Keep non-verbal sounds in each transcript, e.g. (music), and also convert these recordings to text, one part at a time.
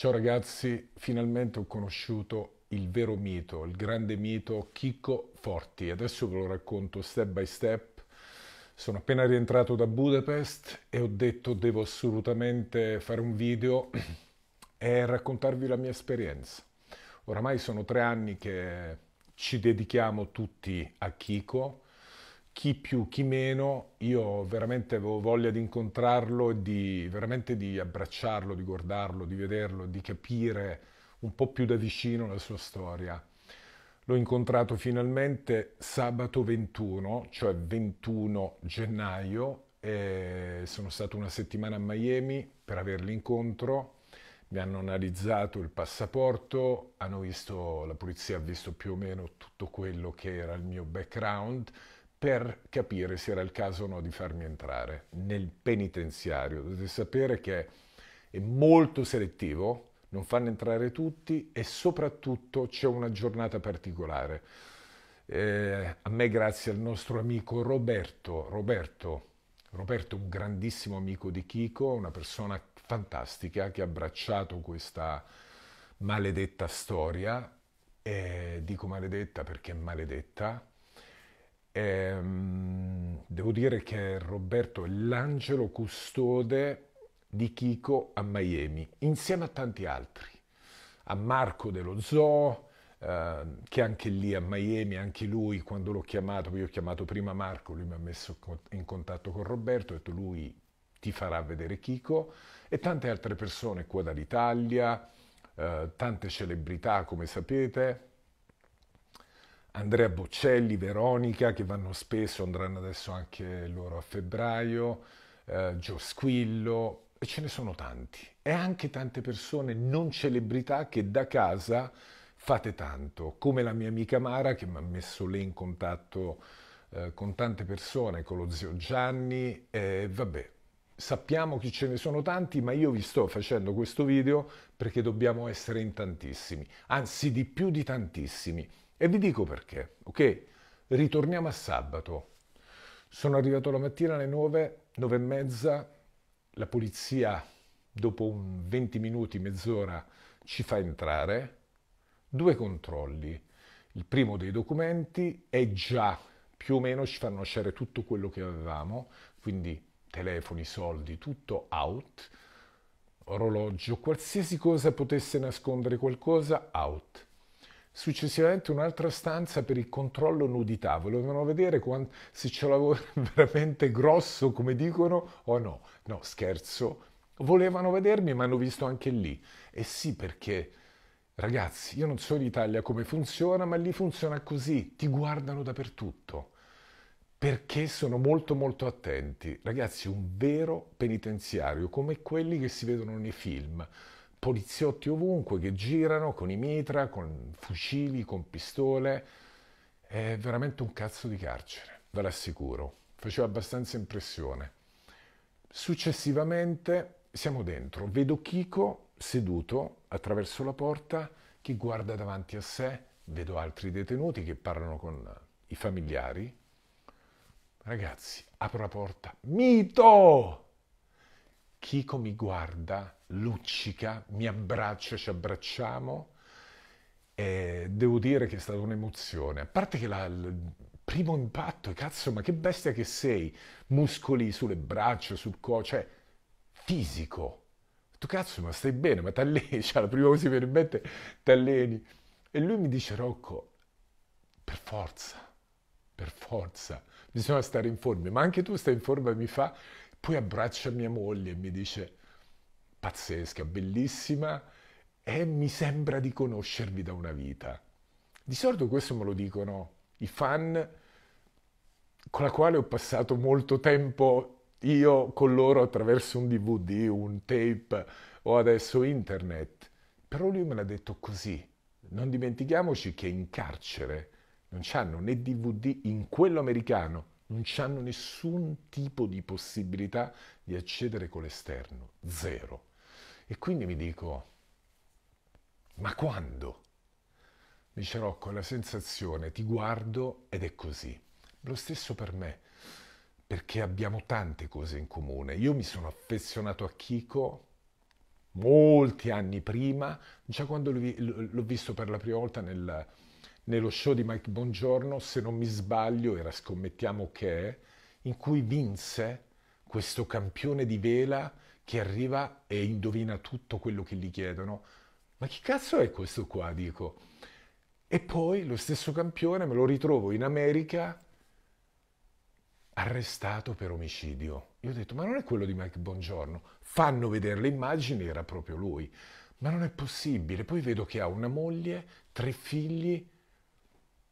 Ciao ragazzi, finalmente ho conosciuto il vero mito, il grande mito Chicco Forti. Adesso ve lo racconto step by step. Sono appena rientrato da Budapest e ho detto devo assolutamente fare un video (clears throat) e raccontarvi la mia esperienza. Oramai sono tre anni che ci dedichiamo tutti a Chicco chi più, chi meno, io veramente avevo voglia di incontrarlo e di, veramente di abbracciarlo, di guardarlo, di vederlo, di capire un po' più da vicino la sua storia. L'ho incontrato finalmente sabato 21, cioè 21 gennaio, e sono stato una settimana a Miami per aver l'incontro. Mi hanno analizzato il passaporto, visto, la polizia ha visto più o meno tutto quello che era il mio background, per capire se era il caso o no di farmi entrare nel penitenziario. Dovete sapere che è molto selettivo, non fanno entrare tutti e soprattutto c'è una giornata particolare. Eh, a me grazie al nostro amico Roberto, Roberto, Roberto un grandissimo amico di Chico, una persona fantastica che ha abbracciato questa maledetta storia. E eh, dico maledetta perché è maledetta, Ehm, devo dire che Roberto è l'angelo custode di Chico a Miami, insieme a tanti altri, a Marco dello Zoo, Uh, che anche lì a Miami, anche lui quando l'ho chiamato, io ho chiamato prima Marco, lui mi ha messo in contatto con Roberto, ho detto lui ti farà vedere Chico e tante altre persone qua dall'Italia, uh, tante celebrità come sapete, Andrea Boccelli, Veronica che vanno spesso, andranno adesso anche loro a febbraio, eh, Gio Squillo, e ce ne sono tanti. E anche tante persone non celebrità che da casa fate tanto, come la mia amica Mara che mi ha messo lei in contatto eh, con tante persone, con lo zio Gianni, e vabbè, sappiamo che ce ne sono tanti, ma io vi sto facendo questo video perché dobbiamo essere in tantissimi, anzi di più di tantissimi. E vi dico perché, ok? Ritorniamo a sabato. Sono arrivato la mattina alle 9, 9 e mezza, la polizia dopo un 20 minuti, mezz'ora ci fa entrare, due controlli. Il primo dei documenti e già più o meno ci fanno lasciare tutto quello che avevamo, quindi telefoni, soldi, tutto out, orologio, qualsiasi cosa potesse nascondere qualcosa out. Successivamente un'altra stanza per il controllo nudità, volevano vedere quant- se ce l'avevo (laughs) veramente grosso come dicono o no. No, scherzo, volevano vedermi ma hanno visto anche lì. E eh sì perché, ragazzi, io non so in Italia come funziona, ma lì funziona così, ti guardano dappertutto perché sono molto molto attenti. Ragazzi, un vero penitenziario, come quelli che si vedono nei film, poliziotti ovunque che girano con i mitra, con fucili, con pistole. È veramente un cazzo di carcere, ve l'assicuro. Faceva abbastanza impressione. Successivamente siamo dentro, vedo Chico seduto attraverso la porta che guarda davanti a sé, vedo altri detenuti che parlano con i familiari. Ragazzi, apro la porta. Mito! Chico mi guarda, luccica, mi abbraccia, ci abbracciamo. E devo dire che è stata un'emozione. A parte che la, il primo impatto, cazzo, ma che bestia che sei! Muscoli sulle braccia, sul co, cioè fisico. Tu cazzo, ma stai bene, ma t'alleni, (laughs) cioè la prima cosa che mi viene in mente, t'alleni. E lui mi dice, Rocco, per forza, per forza, bisogna stare in forma. Ma anche tu stai in forma, e mi fa, poi abbraccia mia moglie e mi dice pazzesca, bellissima e mi sembra di conoscervi da una vita. Di solito questo me lo dicono i fan con la quale ho passato molto tempo io con loro attraverso un DVD, un tape o adesso internet. Però lui me l'ha detto così. Non dimentichiamoci che in carcere non c'hanno né DVD in quello americano non hanno nessun tipo di possibilità di accedere con l'esterno, zero. E quindi mi dico, ma quando? Dice Rocco, la sensazione, ti guardo ed è così. Lo stesso per me, perché abbiamo tante cose in comune. Io mi sono affezionato a Chico molti anni prima, già quando l'ho visto per la prima volta nel nello show di Mike Bongiorno, se non mi sbaglio, era Scommettiamo che è, in cui vinse questo campione di vela che arriva e indovina tutto quello che gli chiedono. Ma chi cazzo è questo qua, dico? E poi lo stesso campione me lo ritrovo in America arrestato per omicidio. Io ho detto, ma non è quello di Mike Bongiorno. Fanno vedere le immagini, era proprio lui. Ma non è possibile. Poi vedo che ha una moglie, tre figli,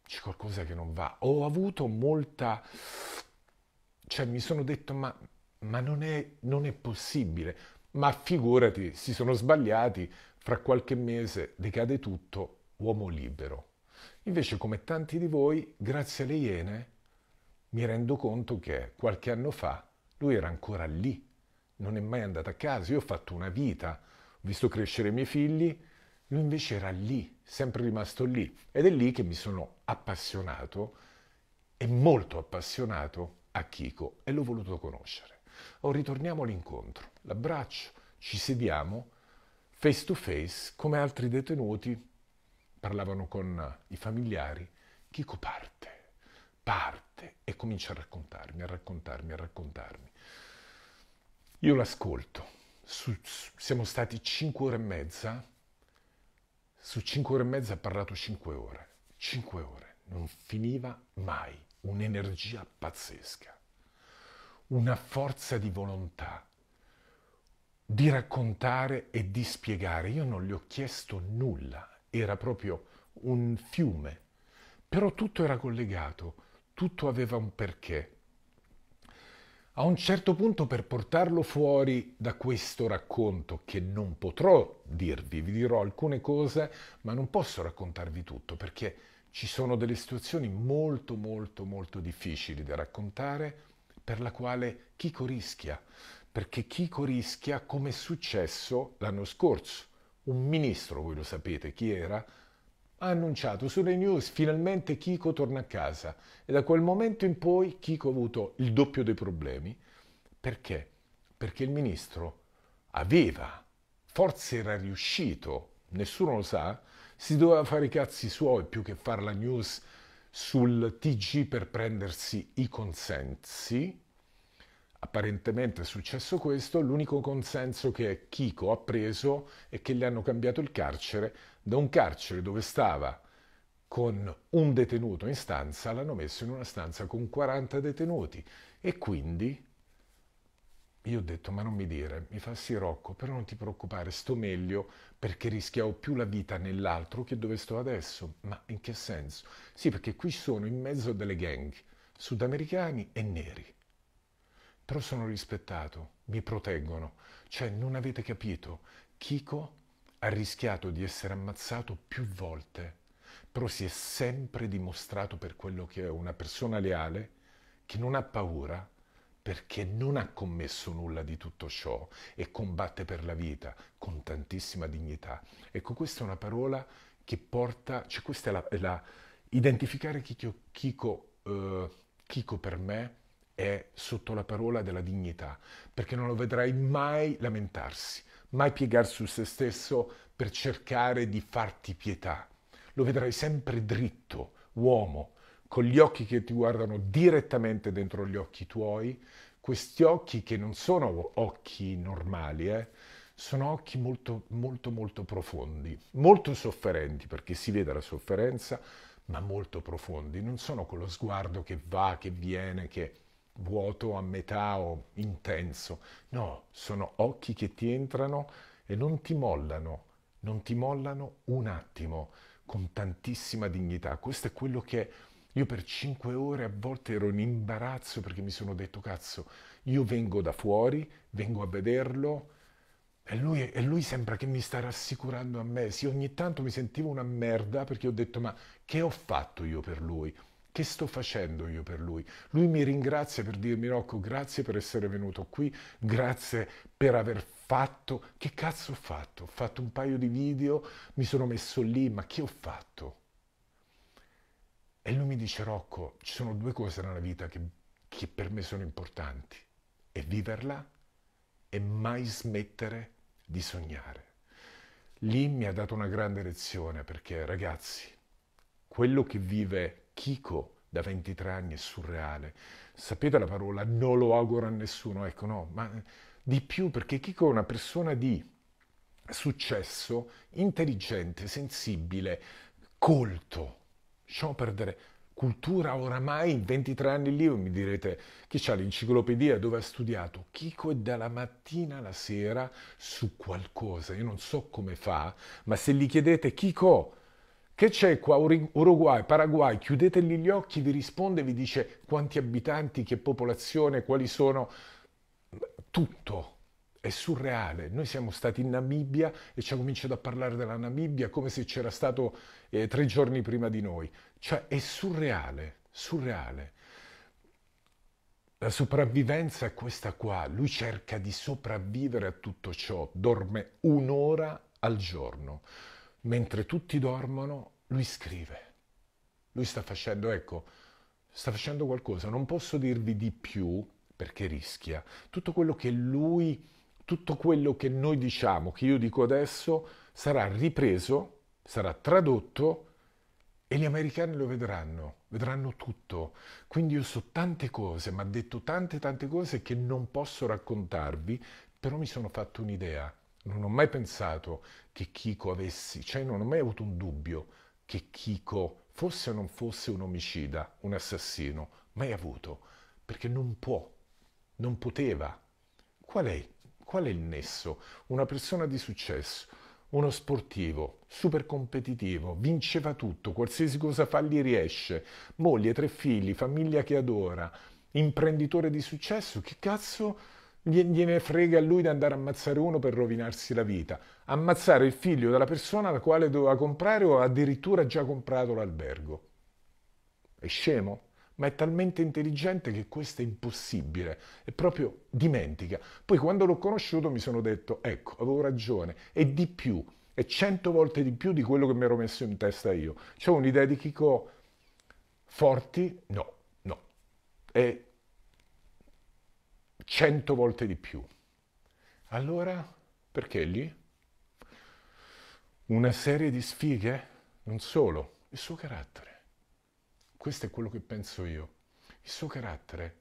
c'è qualcosa che non va. Ho avuto molta... cioè mi sono detto ma, ma non, è, non è possibile. Ma figurati, si sono sbagliati, fra qualche mese decade tutto, uomo libero. Invece come tanti di voi, grazie alle Iene, mi rendo conto che qualche anno fa lui era ancora lì, non è mai andato a casa, io ho fatto una vita, ho visto crescere i miei figli, lui invece era lì, sempre rimasto lì. Ed è lì che mi sono appassionato e molto appassionato a Chico e l'ho voluto conoscere. Oh, ritorniamo all'incontro, l'abbraccio, ci sediamo face to face come altri detenuti parlavano con i familiari. Chico parte, parte e comincia a raccontarmi, a raccontarmi, a raccontarmi. Io l'ascolto. Su, su, siamo stati cinque ore e mezza su 5 ore e mezza ha parlato 5 ore. 5 ore. Non finiva mai. Un'energia pazzesca. Una forza di volontà di raccontare e di spiegare. Io non gli ho chiesto nulla. Era proprio un fiume. Però tutto era collegato. Tutto aveva un perché. A un certo punto per portarlo fuori da questo racconto, che non potrò dirvi, vi dirò alcune cose, ma non posso raccontarvi tutto perché ci sono delle situazioni molto molto molto difficili da raccontare per la quale Chico rischia, perché Chico rischia come è successo l'anno scorso. Un ministro, voi lo sapete chi era, ha annunciato sulle news finalmente Kiko torna a casa e da quel momento in poi Kiko ha avuto il doppio dei problemi. Perché? Perché il ministro aveva, forse era riuscito, nessuno lo sa, si doveva fare i cazzi suoi più che fare la news sul TG per prendersi i consensi. Apparentemente è successo questo, l'unico consenso che Kiko ha preso è che gli hanno cambiato il carcere da un carcere dove stava con un detenuto in stanza, l'hanno messo in una stanza con 40 detenuti e quindi io ho detto ma non mi dire, mi fa sì Rocco, però non ti preoccupare, sto meglio perché rischiavo più la vita nell'altro che dove sto adesso. Ma in che senso? Sì, perché qui sono in mezzo a delle gang, sudamericani e neri. Però sono rispettato, mi proteggono. Cioè, non avete capito, Chico ha rischiato di essere ammazzato più volte, però si è sempre dimostrato per quello che è una persona leale, che non ha paura perché non ha commesso nulla di tutto ciò e combatte per la vita con tantissima dignità. Ecco, questa è una parola che porta, cioè questa è la, la identificare Chico, Chico, eh, Chico per me è sotto la parola della dignità, perché non lo vedrai mai lamentarsi, mai piegare su se stesso per cercare di farti pietà. Lo vedrai sempre dritto, uomo, con gli occhi che ti guardano direttamente dentro gli occhi tuoi, questi occhi che non sono occhi normali, eh? sono occhi molto, molto, molto profondi, molto sofferenti, perché si vede la sofferenza, ma molto profondi, non sono quello sguardo che va, che viene, che vuoto a metà o intenso. No, sono occhi che ti entrano e non ti mollano, non ti mollano un attimo, con tantissima dignità. Questo è quello che io per cinque ore a volte ero in imbarazzo perché mi sono detto, cazzo, io vengo da fuori, vengo a vederlo e lui, e lui sembra che mi sta rassicurando a me. Sì, ogni tanto mi sentivo una merda perché ho detto, ma che ho fatto io per lui? Che sto facendo io per lui? Lui mi ringrazia per dirmi Rocco, grazie per essere venuto qui, grazie per aver fatto... Che cazzo ho fatto? Ho fatto un paio di video, mi sono messo lì, ma che ho fatto? E lui mi dice Rocco, ci sono due cose nella vita che, che per me sono importanti, è viverla e mai smettere di sognare. Lì mi ha dato una grande lezione perché ragazzi, quello che vive Kiko da 23 anni è surreale. Sapete la parola non lo auguro a nessuno, ecco no, ma di più perché Kiko è una persona di successo, intelligente, sensibile, colto, lasciamo perdere, cultura oramai, 23 anni lì, mi direte, chi c'ha l'enciclopedia, dove ha studiato? Kiko è dalla mattina alla sera su qualcosa, io non so come fa, ma se gli chiedete Kiko, che c'è qua? Uruguay, Paraguay, chiudeteli gli occhi, vi risponde, vi dice quanti abitanti, che popolazione, quali sono. Tutto è surreale. Noi siamo stati in Namibia e ci ha cominciato a parlare della Namibia come se c'era stato eh, tre giorni prima di noi. Cioè è surreale, surreale. La sopravvivenza è questa qua. Lui cerca di sopravvivere a tutto ciò, dorme un'ora al giorno mentre tutti dormono, lui scrive. Lui sta facendo, ecco, sta facendo qualcosa. Non posso dirvi di più perché rischia. Tutto quello che lui, tutto quello che noi diciamo, che io dico adesso, sarà ripreso, sarà tradotto e gli americani lo vedranno, vedranno tutto. Quindi io so tante cose, ma ho detto tante tante cose che non posso raccontarvi, però mi sono fatto un'idea. Non ho mai pensato che Chico avesse, cioè non ho mai avuto un dubbio che Chico fosse o non fosse un omicida, un assassino, mai avuto, perché non può, non poteva. Qual è, qual è il nesso? Una persona di successo, uno sportivo, super competitivo, vinceva tutto, qualsiasi cosa fa gli riesce, moglie, tre figli, famiglia che adora, imprenditore di successo, che cazzo gliene frega a lui di andare a ammazzare uno per rovinarsi la vita, ammazzare il figlio della persona alla quale doveva comprare o addirittura già comprato l'albergo. È scemo? Ma è talmente intelligente che questo è impossibile, è proprio dimentica. Poi quando l'ho conosciuto mi sono detto, ecco, avevo ragione, e di più, è cento volte di più di quello che mi ero messo in testa io. C'ho un'idea di Chico forti? No, no. È cento volte di più. Allora, perché lì? Una serie di sfighe? Non solo, il suo carattere. Questo è quello che penso io. Il suo carattere.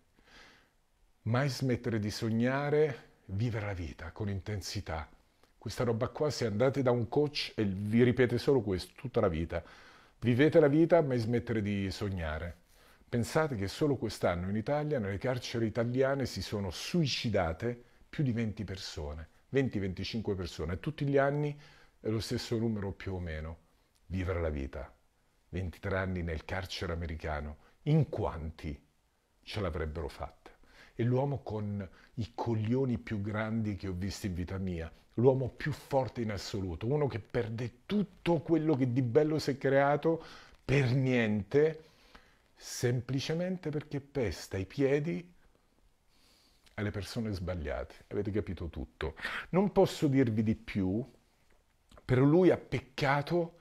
Mai smettere di sognare, vivere la vita con intensità. Questa roba qua, se andate da un coach e vi ripete solo questo tutta la vita, vivete la vita, mai smettere di sognare. Pensate che solo quest'anno in Italia, nelle carceri italiane, si sono suicidate più di 20 persone, 20-25 persone, tutti gli anni è lo stesso numero più o meno. Vivere la vita, 23 anni nel carcere americano, in quanti ce l'avrebbero fatta? È l'uomo con i coglioni più grandi che ho visto in vita mia, l'uomo più forte in assoluto, uno che perde tutto quello che di bello si è creato per niente semplicemente perché pesta i piedi alle persone sbagliate. Avete capito tutto. Non posso dirvi di più, per lui ha peccato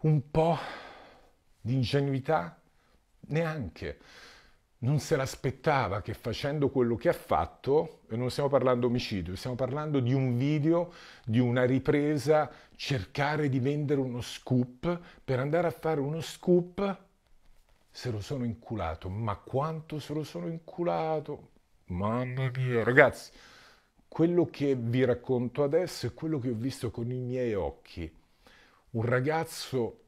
un po' di ingenuità? Neanche. Non se l'aspettava che facendo quello che ha fatto, e non stiamo parlando omicidio, stiamo parlando di un video, di una ripresa, cercare di vendere uno scoop per andare a fare uno scoop se lo sono inculato, ma quanto se lo sono inculato, mamma mia, ragazzi, quello che vi racconto adesso è quello che ho visto con i miei occhi, un ragazzo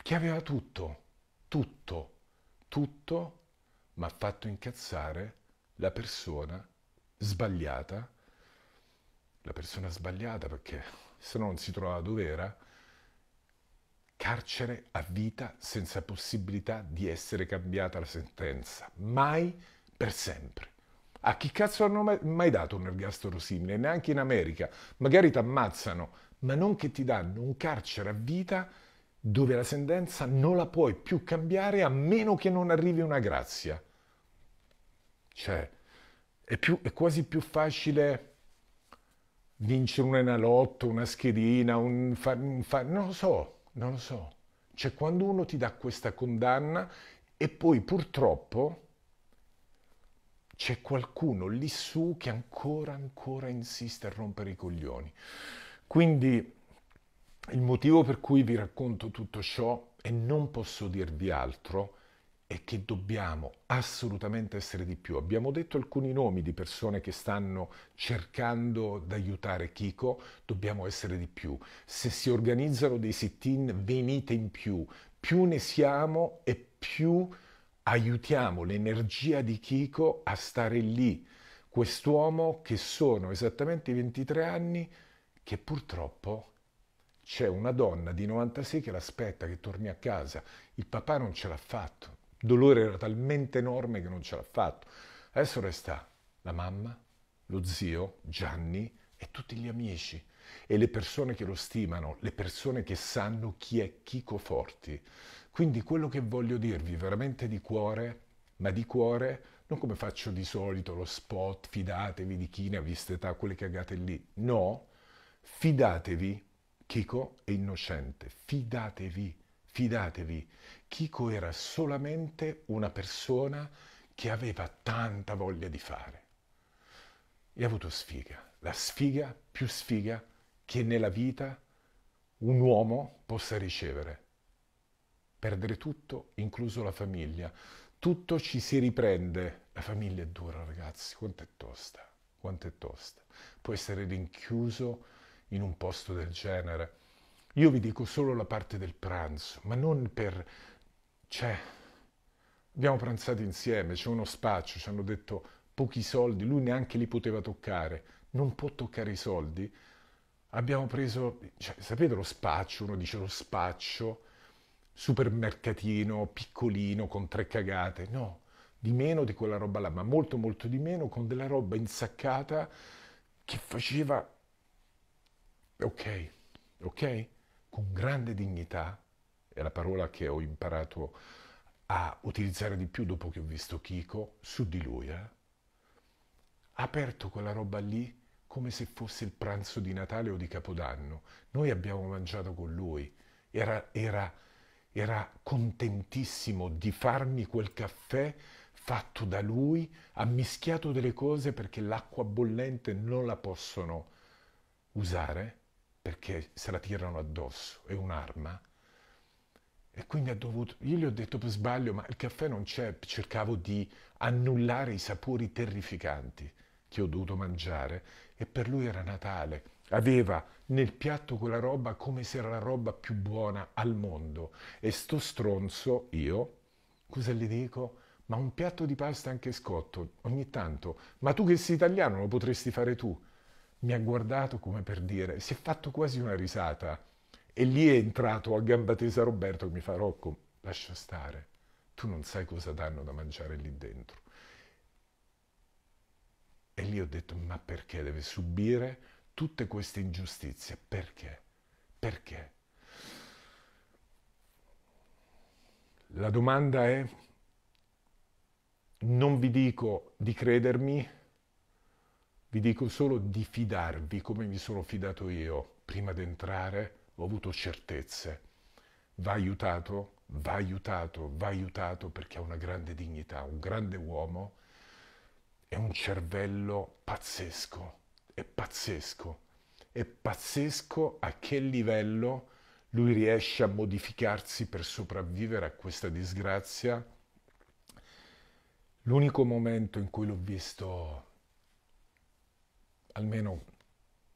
che aveva tutto, tutto, tutto, ma ha fatto incazzare la persona sbagliata, la persona sbagliata perché se no non si trovava dove era, carcere a vita senza possibilità di essere cambiata la sentenza, mai per sempre. A chi cazzo hanno mai dato un ergastolo simile? Neanche in America. Magari ti ammazzano, ma non che ti danno un carcere a vita dove la sentenza non la puoi più cambiare a meno che non arrivi una grazia. Cioè, è, più, è quasi più facile vincere un enalotto, una schedina, un... Fa, un fa, non lo so, non lo so. Cioè quando uno ti dà questa condanna e poi purtroppo c'è qualcuno lì su che ancora, ancora insiste a rompere i coglioni. Quindi il motivo per cui vi racconto tutto ciò e non posso dirvi altro è che dobbiamo assolutamente essere di più. Abbiamo detto alcuni nomi di persone che stanno cercando di aiutare Kiko, dobbiamo essere di più. Se si organizzano dei sit-in, venite in più. Più ne siamo e più aiutiamo l'energia di Kiko a stare lì. Quest'uomo che sono esattamente i 23 anni, che purtroppo c'è una donna di 96 che l'aspetta che torni a casa. Il papà non ce l'ha fatto, dolore era talmente enorme che non ce l'ha fatto. Adesso resta la mamma, lo zio, Gianni e tutti gli amici e le persone che lo stimano, le persone che sanno chi è Chico Forti. Quindi quello che voglio dirvi veramente di cuore, ma di cuore, non come faccio di solito lo spot, fidatevi di chi ne ha viste età, quelle cagate lì. No, fidatevi, Chico è innocente, fidatevi, fidatevi. Chico era solamente una persona che aveva tanta voglia di fare. E ha avuto sfiga, la sfiga più sfiga che nella vita un uomo possa ricevere. Perdere tutto, incluso la famiglia. Tutto ci si riprende. La famiglia è dura, ragazzi, quanto è tosta, quanto è tosta. Può essere rinchiuso in un posto del genere. Io vi dico solo la parte del pranzo, ma non per c'è. Abbiamo pranzato insieme, c'è uno spaccio, ci hanno detto pochi soldi, lui neanche li poteva toccare, non può toccare i soldi. Abbiamo preso, cioè, sapete lo spaccio, uno dice lo spaccio, supermercatino, piccolino, con tre cagate, no, di meno di quella roba là, ma molto molto di meno con della roba insaccata che faceva, ok, ok, con grande dignità è la parola che ho imparato a utilizzare di più dopo che ho visto Kiko, su di lui, eh? ha aperto quella roba lì come se fosse il pranzo di Natale o di Capodanno. Noi abbiamo mangiato con lui, era, era, era contentissimo di farmi quel caffè fatto da lui, ha mischiato delle cose perché l'acqua bollente non la possono usare perché se la tirano addosso, è un'arma e quindi ha dovuto, io gli ho detto per sbaglio, ma il caffè non c'è, cercavo di annullare i sapori terrificanti che ho dovuto mangiare e per lui era Natale. Aveva nel piatto quella roba come se era la roba più buona al mondo. E sto stronzo, io, cosa gli dico? Ma un piatto di pasta anche scotto, ogni tanto. Ma tu che sei italiano lo potresti fare tu. Mi ha guardato come per dire, si è fatto quasi una risata e lì è entrato a gamba tesa Roberto che mi fa Rocco, lascia stare, tu non sai cosa danno da mangiare lì dentro. E lì ho detto, ma perché deve subire tutte queste ingiustizie? Perché? Perché? La domanda è, non vi dico di credermi, vi dico solo di fidarvi come mi sono fidato io prima di entrare ho avuto certezze. Va aiutato, va aiutato, va aiutato perché ha una grande dignità, un grande uomo e un cervello pazzesco, è pazzesco, è pazzesco a che livello lui riesce a modificarsi per sopravvivere a questa disgrazia. L'unico momento in cui l'ho visto almeno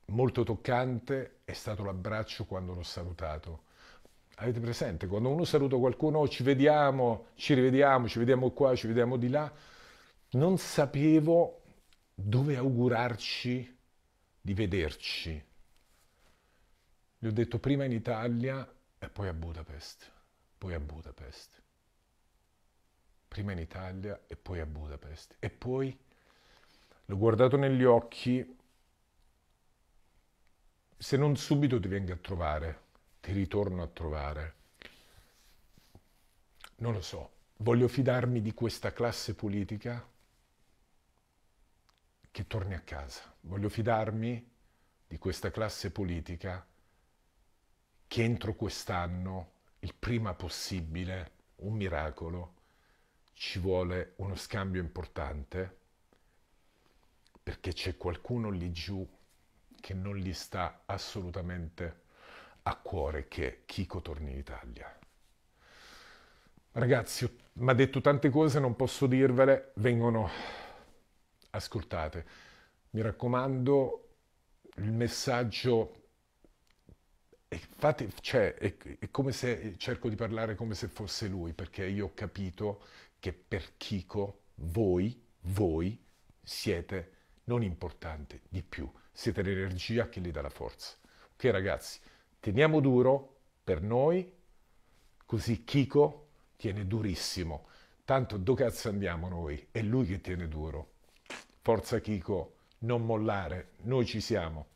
molto toccante è stato l'abbraccio quando l'ho salutato. Avete presente? Quando uno saluta qualcuno, oh, ci vediamo, ci rivediamo, ci vediamo qua, ci vediamo di là, non sapevo dove augurarci di vederci. Gli ho detto prima in Italia e poi a Budapest, poi a Budapest. Prima in Italia e poi a Budapest. E poi l'ho guardato negli occhi se non subito ti venga a trovare, ti ritorno a trovare. Non lo so, voglio fidarmi di questa classe politica che torni a casa, voglio fidarmi di questa classe politica che entro quest'anno, il prima possibile, un miracolo, ci vuole uno scambio importante perché c'è qualcuno lì giù che non gli sta assolutamente a cuore, che è Chico torni in Italia. Ragazzi, mi ha detto tante cose, non posso dirvele, vengono ascoltate. Mi raccomando, il messaggio Infatti, cioè, è, è, come se cerco di parlare come se fosse lui, perché io ho capito che per Chico voi, voi siete non importante, di più. Siete l'energia che le dà la forza. Ok ragazzi, teniamo duro per noi, così Kiko tiene durissimo. Tanto do cazzo andiamo noi, è lui che tiene duro. Forza Kiko, non mollare, noi ci siamo.